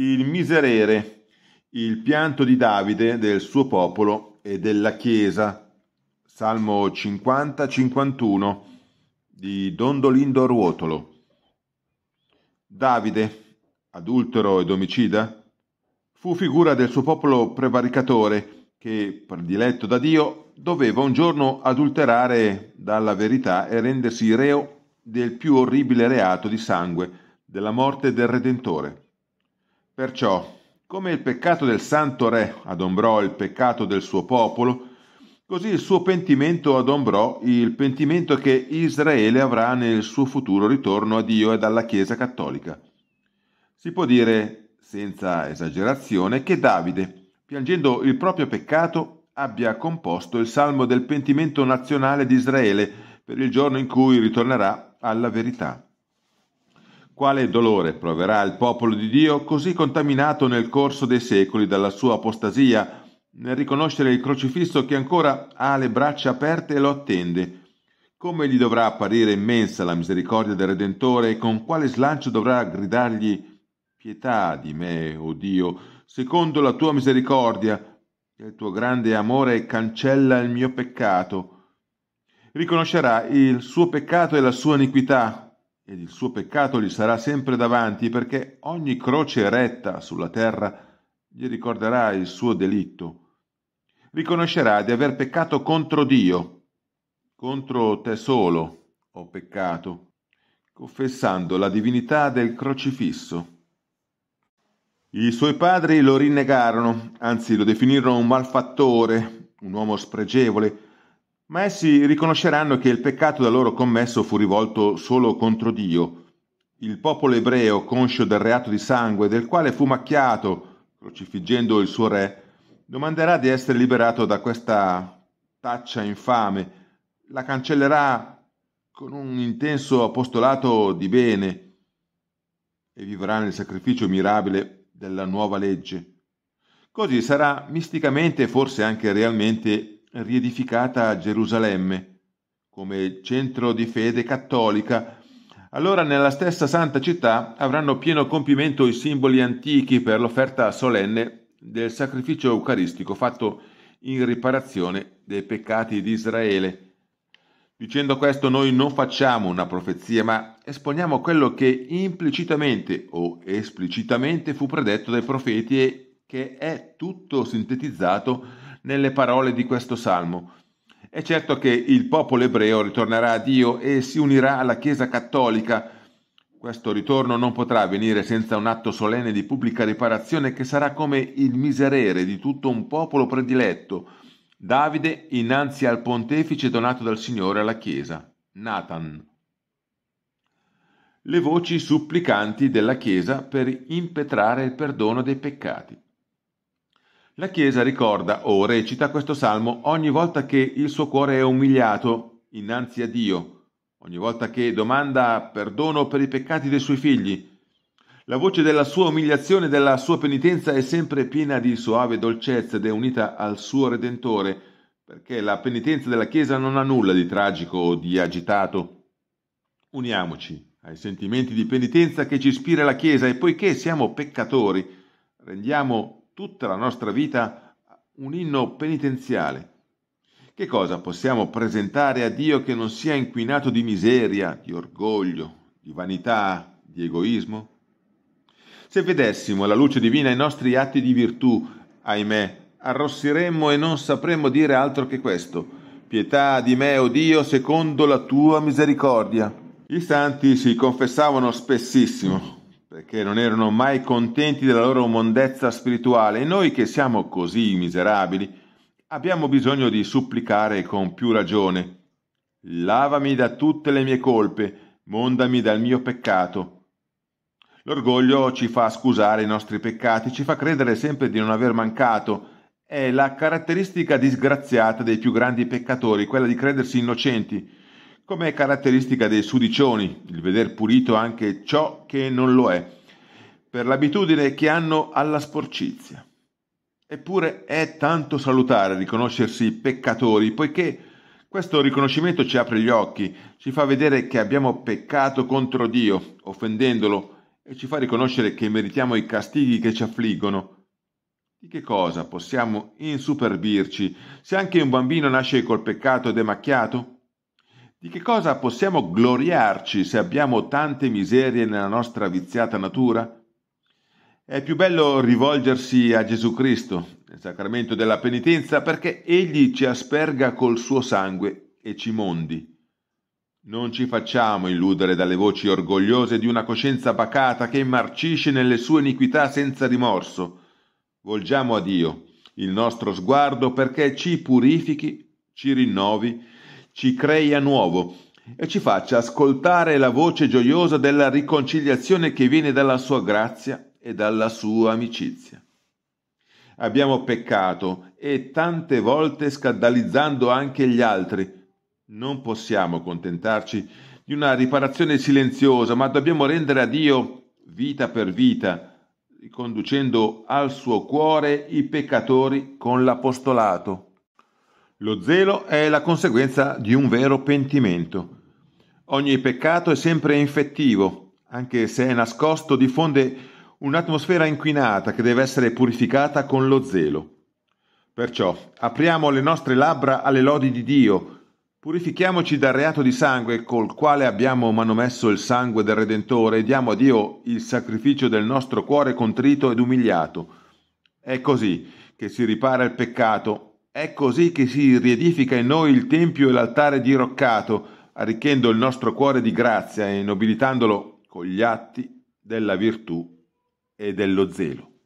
il miserere, il pianto di Davide, del suo popolo e della Chiesa. Salmo 50-51 di Dondolindo Ruotolo. Davide, adultero ed omicida, fu figura del suo popolo prevaricatore che, prediletto da Dio, doveva un giorno adulterare dalla verità e rendersi reo del più orribile reato di sangue, della morte del Redentore. Perciò, come il peccato del santo re adombrò il peccato del suo popolo, così il suo pentimento adombrò il pentimento che Israele avrà nel suo futuro ritorno a Dio e alla Chiesa cattolica. Si può dire, senza esagerazione, che Davide, piangendo il proprio peccato, abbia composto il salmo del pentimento nazionale di Israele per il giorno in cui ritornerà alla verità. Quale dolore proverà il popolo di Dio così contaminato nel corso dei secoli dalla sua apostasia, nel riconoscere il crocifisso che ancora ha le braccia aperte e lo attende? Come gli dovrà apparire immensa la misericordia del Redentore e con quale slancio dovrà gridargli pietà di me, o oh Dio, secondo la tua misericordia, che il tuo grande amore cancella il mio peccato. Riconoscerà il suo peccato e la sua iniquità, ed il suo peccato gli sarà sempre davanti perché ogni croce eretta sulla terra gli ricorderà il suo delitto. Riconoscerà di aver peccato contro Dio, contro te solo ho peccato, confessando la divinità del crocifisso. I suoi padri lo rinnegarono, anzi lo definirono un malfattore, un uomo spregevole, ma essi riconosceranno che il peccato da loro commesso fu rivolto solo contro Dio. Il popolo ebreo, conscio del reato di sangue, del quale fu macchiato, crocifiggendo il suo re, domanderà di essere liberato da questa taccia infame, la cancellerà con un intenso apostolato di bene e vivrà nel sacrificio mirabile della nuova legge. Così sarà misticamente e forse anche realmente riedificata a Gerusalemme come centro di fede cattolica, allora nella stessa santa città avranno pieno compimento i simboli antichi per l'offerta solenne del sacrificio eucaristico fatto in riparazione dei peccati di Israele. Dicendo questo noi non facciamo una profezia, ma esponiamo quello che implicitamente o esplicitamente fu predetto dai profeti e che è tutto sintetizzato nelle parole di questo salmo. È certo che il popolo ebreo ritornerà a Dio e si unirà alla Chiesa cattolica. Questo ritorno non potrà avvenire senza un atto solenne di pubblica riparazione che sarà come il miserere di tutto un popolo prediletto. Davide innanzi al pontefice donato dal Signore alla Chiesa, Nathan. Le voci supplicanti della Chiesa per impetrare il perdono dei peccati. La Chiesa ricorda o recita questo salmo ogni volta che il suo cuore è umiliato innanzi a Dio, ogni volta che domanda perdono per i peccati dei suoi figli. La voce della sua umiliazione e della sua penitenza è sempre piena di soave dolcezza ed è unita al suo Redentore, perché la penitenza della Chiesa non ha nulla di tragico o di agitato. Uniamoci ai sentimenti di penitenza che ci ispira la Chiesa e poiché siamo peccatori, rendiamo tutta la nostra vita un inno penitenziale. Che cosa possiamo presentare a Dio che non sia inquinato di miseria, di orgoglio, di vanità, di egoismo? Se vedessimo la luce divina ai nostri atti di virtù, ahimè, arrossiremmo e non sapremmo dire altro che questo. Pietà di me, o oh Dio, secondo la tua misericordia. I santi si confessavano spessissimo, perché non erano mai contenti della loro mondezza spirituale e noi che siamo così miserabili abbiamo bisogno di supplicare con più ragione. Lavami da tutte le mie colpe, mondami dal mio peccato. L'orgoglio ci fa scusare i nostri peccati, ci fa credere sempre di non aver mancato. È la caratteristica disgraziata dei più grandi peccatori, quella di credersi innocenti. Come caratteristica dei sudicioni, il veder pulito anche ciò che non lo è, per l'abitudine che hanno alla sporcizia. Eppure è tanto salutare riconoscersi peccatori, poiché questo riconoscimento ci apre gli occhi, ci fa vedere che abbiamo peccato contro Dio, offendendolo, e ci fa riconoscere che meritiamo i castighi che ci affliggono. Di che cosa possiamo insuperbirci se anche un bambino nasce col peccato ed è macchiato? Di che cosa possiamo gloriarci se abbiamo tante miserie nella nostra viziata natura? È più bello rivolgersi a Gesù Cristo, nel sacramento della penitenza, perché Egli ci asperga col suo sangue e ci mondi. Non ci facciamo illudere dalle voci orgogliose di una coscienza pacata che marcisce nelle sue iniquità senza rimorso. Volgiamo a Dio il nostro sguardo perché ci purifichi, ci rinnovi ci crei a nuovo e ci faccia ascoltare la voce gioiosa della riconciliazione che viene dalla sua grazia e dalla sua amicizia. Abbiamo peccato e tante volte scandalizzando anche gli altri. Non possiamo contentarci di una riparazione silenziosa, ma dobbiamo rendere a Dio vita per vita, riconducendo al suo cuore i peccatori con l'apostolato. Lo zelo è la conseguenza di un vero pentimento. Ogni peccato è sempre infettivo, anche se è nascosto diffonde un'atmosfera inquinata che deve essere purificata con lo zelo. Perciò apriamo le nostre labbra alle lodi di Dio, purifichiamoci dal reato di sangue col quale abbiamo manomesso il sangue del Redentore e diamo a Dio il sacrificio del nostro cuore contrito ed umiliato. È così che si ripara il peccato è così che si riedifica in noi il Tempio e l'altare diroccato, arricchendo il nostro cuore di grazia e nobilitandolo con gli atti della virtù e dello zelo.